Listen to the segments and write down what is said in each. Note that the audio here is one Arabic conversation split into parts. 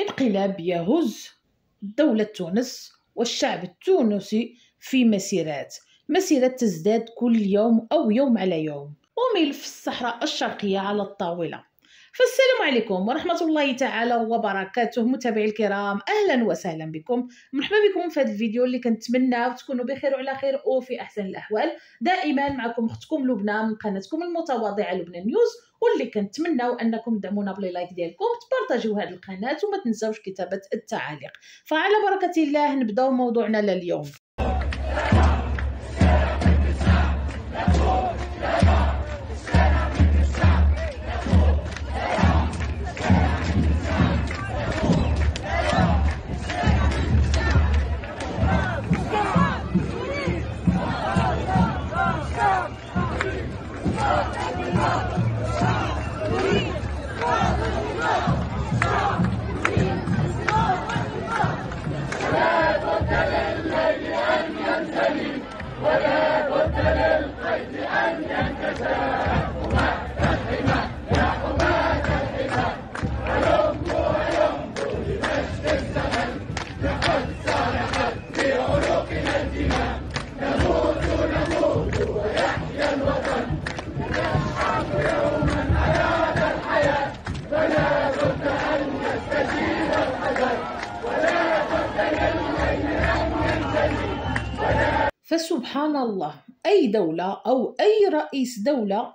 انقلاب يهز دولة تونس والشعب التونسي في مسيرات مسيرة تزداد كل يوم أو يوم على يوم وملف الصحراء الشرقية على الطاولة فالسلام عليكم ورحمة الله تعالى وبركاته متابعي الكرام أهلا وسهلا بكم مرحبا بكم في هذا الفيديو اللي كنتمنى تكونوا بخير وعلى خير وفي أحسن الأحوال دائما معكم أختكم لبنى من قناتكم المتواضعة لبنى نيوز واللي كنتمناو انكم تدعمونا بلي لايك ديالكم تبارطاجيو هذه القناه وما تنساوش كتابه التعاليق فعلى بركه الله نبداو موضوعنا لليوم فسبحان الله اي دوله او اي رئيس دوله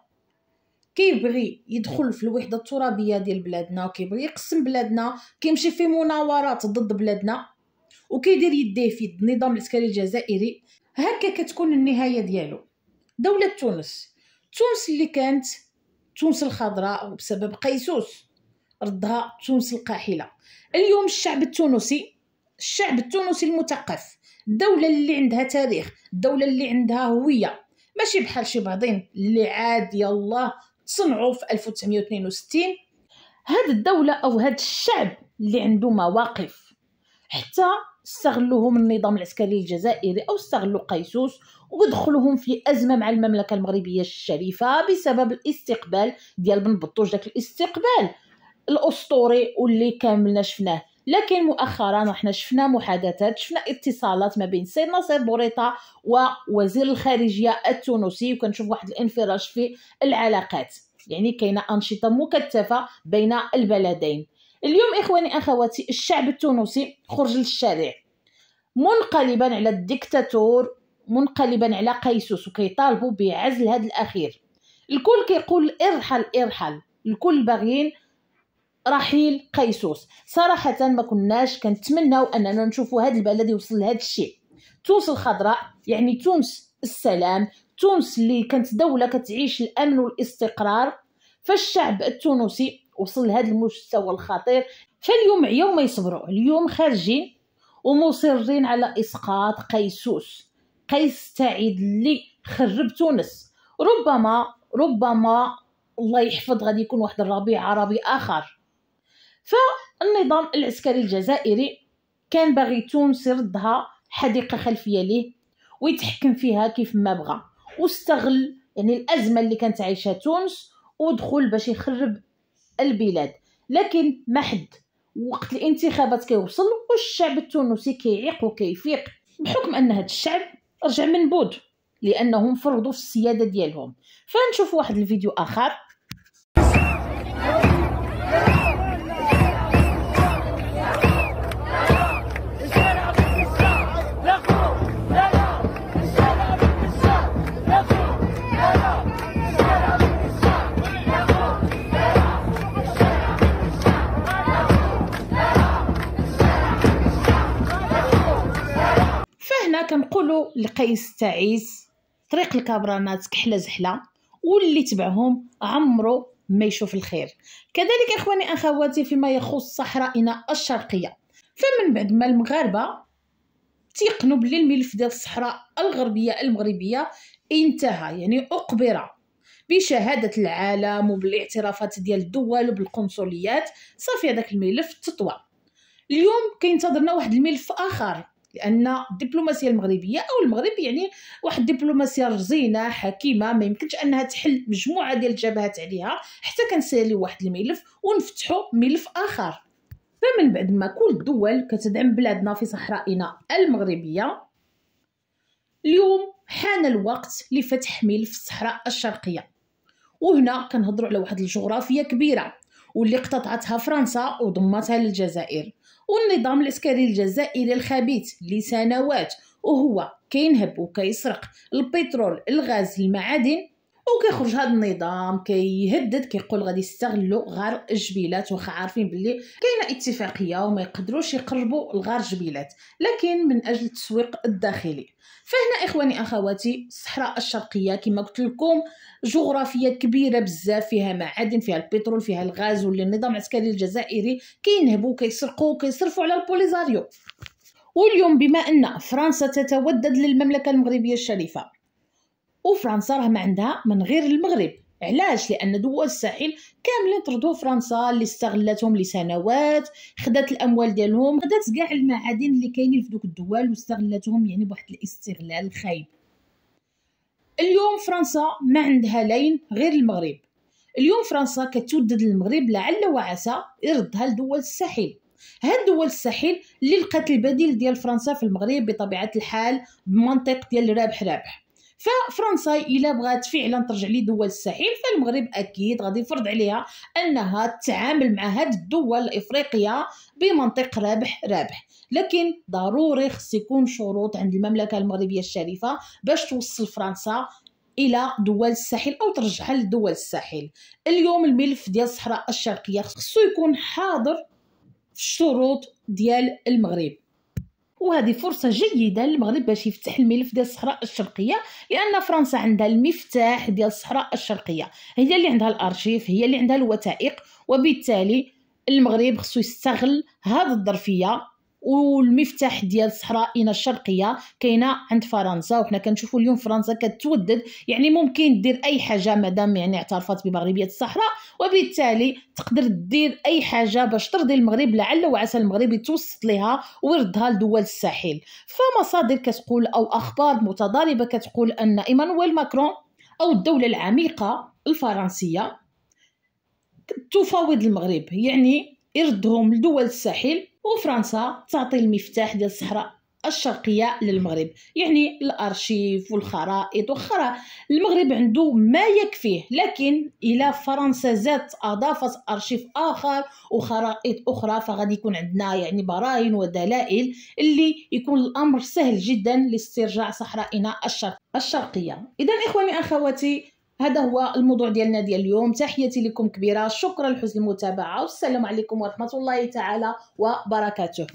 كيبغي يدخل في الوحده الترابيه ديال بلادنا وكيبغي يقسم بلادنا كيمشي في مناورات ضد بلادنا وكيدير يديه في يد النظام العسكري الجزائري هكا كتكون النهايه ديالو دوله تونس تونس اللي كانت تونس الخضراء بسبب قيسوس ردها تونس القاحله اليوم الشعب التونسي الشعب التونسي المثقف الدوله اللي عندها تاريخ الدوله اللي عندها هويه ماشي بحال شي بعضين اللي عاد الله صنعوا في 1962 هاد الدولة أو هاد الشعب اللي عنده مواقف حتى استغلوهم النظام العسكري الجزائري أو استغلوا قيسوس ودخلوهم في أزمة مع المملكة المغربية الشريفة بسبب الاستقبال ديال بن بطوش داك الاستقبال الأسطوري واللي كاملنا شفناه لكن مؤخرا احنا شفنا محادثات شفنا اتصالات ما بين سيد ناصر بوريطه ووزير الخارجيه التونسي وكنشوف واحد الانفراج في العلاقات يعني كاينه انشطه مكثفه بين البلدين اليوم اخواني اخواتي الشعب التونسي خرج للشارع منقلبا على الديكتاتور منقلبا على قيسوس وكيطالبوا بعزل هذا الاخير الكل كيقول ارحل ارحل الكل باغيين رحيل قيسوس صراحه ما كناش كنتمناو اننا نشوفوا هذا البلد يوصل لهذا الشيء تونس الخضراء يعني تونس السلام تونس اللي كانت دوله كتعيش الامن والاستقرار فالشعب التونسي وصل لهذا المستوى الخطير فاليوم عياو ما يصبروا اليوم خارجين ومصرين على اسقاط قيسوس قيس تعيد اللي خرب تونس ربما ربما الله يحفظ غادي يكون واحد الربيع عربي اخر فالنظام العسكري الجزائري كان باغي تونس يردها حديقة خلفية ليه ويتحكم فيها كيف ما بغى واستغل يعني الأزمة اللي كانت عايشة تونس ودخل باش يخرب البلاد لكن ما حد وقت الانتخابات كيوصل والشعب التونسي كيعيق وكيفيق بحكم ان هذا الشعب رجع منبود لانهم فرضوا السياده ديالهم فنشوف واحد الفيديو اخر حنا كنقولوا لقيس تعيس طريق الكابرانات كحله زحله واللي تبعهم عمرو ما يشوف الخير كذلك اخواني اخواتي فيما يخص صحرائنا الشرقيه فمن بعد ما المغاربه تيقنوا بلي الملف ديال الصحراء الغربيه المغربيه انتهى يعني اقبر بشهاده العالم وبالاعترافات ديال الدول وبالقنصليات صافي هذاك الملف تطوى اليوم كينتظرنا واحد الملف اخر لان الدبلوماسيه المغربيه او المغرب يعني واحد الدبلوماسيه رزينه حكيمه ما يمكنش انها تحل مجموعه ديال الجبهات عليها حتى كنساليو واحد الملف ونفتحوا ملف اخر فمن بعد ما كل الدول كتدعم بلادنا في صحرائنا المغربيه اليوم حان الوقت لفتح ملف الصحراء الشرقيه وهنا كنهضروا على واحد الجغرافيه كبيره واللي اقتطعتها فرنسا وضمتها للجزائر والنظام العسكري الجزائري الخبيث لسنوات وهو كينهب وكيسرق البترول الغاز المعادن وكيخرج هذا النظام كيهدد كيقول غادي يستغلوا غار الجبيلات واخا عارفين باللي كاينه اتفاقيه وما يقدروش يقربوا لغار الجبيلات لكن من اجل التسويق الداخلي فهنا اخواني اخواتي الصحراء الشرقيه كما قلت لكم جغرافيه كبيره بزاف فيها معادن فيها البترول فيها الغاز واللي النظام العسكري الجزائري كينهبوا كيسرقوا كيصرفوا على البوليزاريو واليوم بما ان فرنسا تتودد للمملكه المغربيه الشريفه وفرنسا راه ما عندها من غير المغرب علاش لان دول الساحل كاملين طردوا فرنسا اللي استغلتهم لسنوات خدات الاموال ديالهم خدات كاع المعادن اللي كاينين في دوك الدول واستغلتهم يعني بواحد الاستغلال خايب اليوم فرنسا ما عندها لين غير المغرب اليوم فرنسا كتودد المغرب لعل وعسى يردها لدول الساحل هاد دول الساحل اللي لقات البديل ديال فرنسا في المغرب بطبيعه الحال بمنطق ديال رابح رابح ففرنسا الا بغات فعلا ترجع لدول الساحل فالمغرب اكيد غادي يفرض عليها انها تتعامل مع هاد الدول الافريقيه بمنطق رابح رابح لكن ضروري خص يكون شروط عند المملكه المغربيه الشريفه باش توصل فرنسا الى دول الساحل او ترجعها لدول الساحل اليوم الملف ديال الصحراء الشرقيه خصو يكون حاضر في الشروط ديال المغرب وهذه فرصه جيده للمغرب باش يفتح الملف ديال الصحراء الشرقيه لان فرنسا عندها المفتاح ديال الصحراء الشرقيه هي اللي عندها الارشيف هي اللي عندها الوثائق وبالتالي المغرب خصو يستغل هذه الظرفيه والمفتاح ديال الصحراء الشرقيه كاينه عند فرنسا وحنا كنشوفوا اليوم فرنسا كتودد يعني ممكن دير اي حاجه مادام يعني اعترفت بمغربيه الصحراء وبالتالي تقدر دير اي حاجه باش ترضي المغرب لعل وعسى المغرب يتوسط لها ويردها لدول الساحل فمصادر كتقول او اخبار متضاربه كتقول ان ايمانويل ماكرون او الدوله العميقه الفرنسيه تفاوض المغرب يعني يردهم لدول الساحل وفرنسا تعطي المفتاح ديال الصحراء الشرقيه للمغرب يعني الارشيف والخرائط وخرا المغرب عنده ما يكفيه لكن الى فرنسا زادت اضافت ارشيف اخر وخرائط اخرى فغادي يكون عندنا يعني براهين ودلائل اللي يكون الامر سهل جدا لاسترجاع صحرائنا الشرق الشرقيه اذا اخواني اخواتي هذا هو الموضوع ديالنا ديال اليوم تحياتي لكم كبيره شكرا لحسن المتابعه والسلام عليكم ورحمه الله تعالى وبركاته